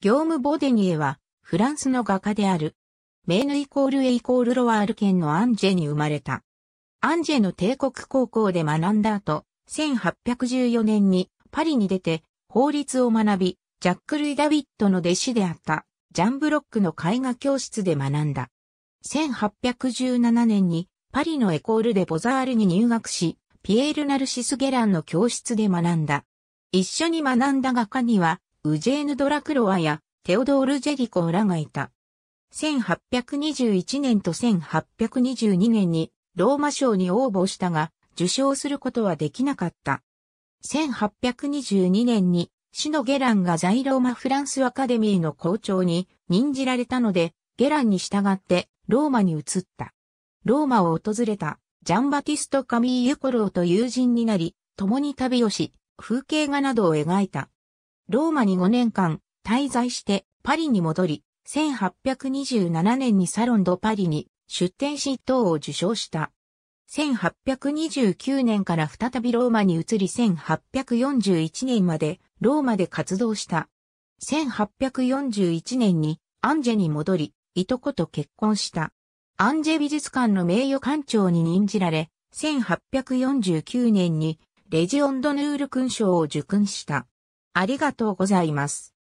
業務ボデニエは、フランスの画家である。メーヌイコールエイコールロワール県のアンジェに生まれた。アンジェの帝国高校で学んだ後、1814年にパリに出て法律を学び、ジャック・ルイ・ダビットの弟子であったジャン・ブロックの絵画教室で学んだ。1817年にパリのエコールでボザールに入学し、ピエール・ナルシス・ゲランの教室で学んだ。一緒に学んだ画家には、ウジェーヌ・ドラクロワやテオドール・ジェリコらがいた。1821年と1822年にローマ賞に応募したが、受賞することはできなかった。1822年に、死のゲランが在ローマ・フランスアカデミーの校長に任じられたので、ゲランに従ってローマに移った。ローマを訪れたジャンバティスト・カミーユ・コローと友人になり、共に旅をし、風景画などを描いた。ローマに5年間滞在してパリに戻り、1827年にサロン・ド・パリに出展し等を受賞した。1829年から再びローマに移り1841年までローマで活動した。1841年にアンジェに戻り、いとこと結婚した。アンジェ美術館の名誉館長に任じられ、1849年にレジオンドヌール勲章を受勲した。ありがとうございます。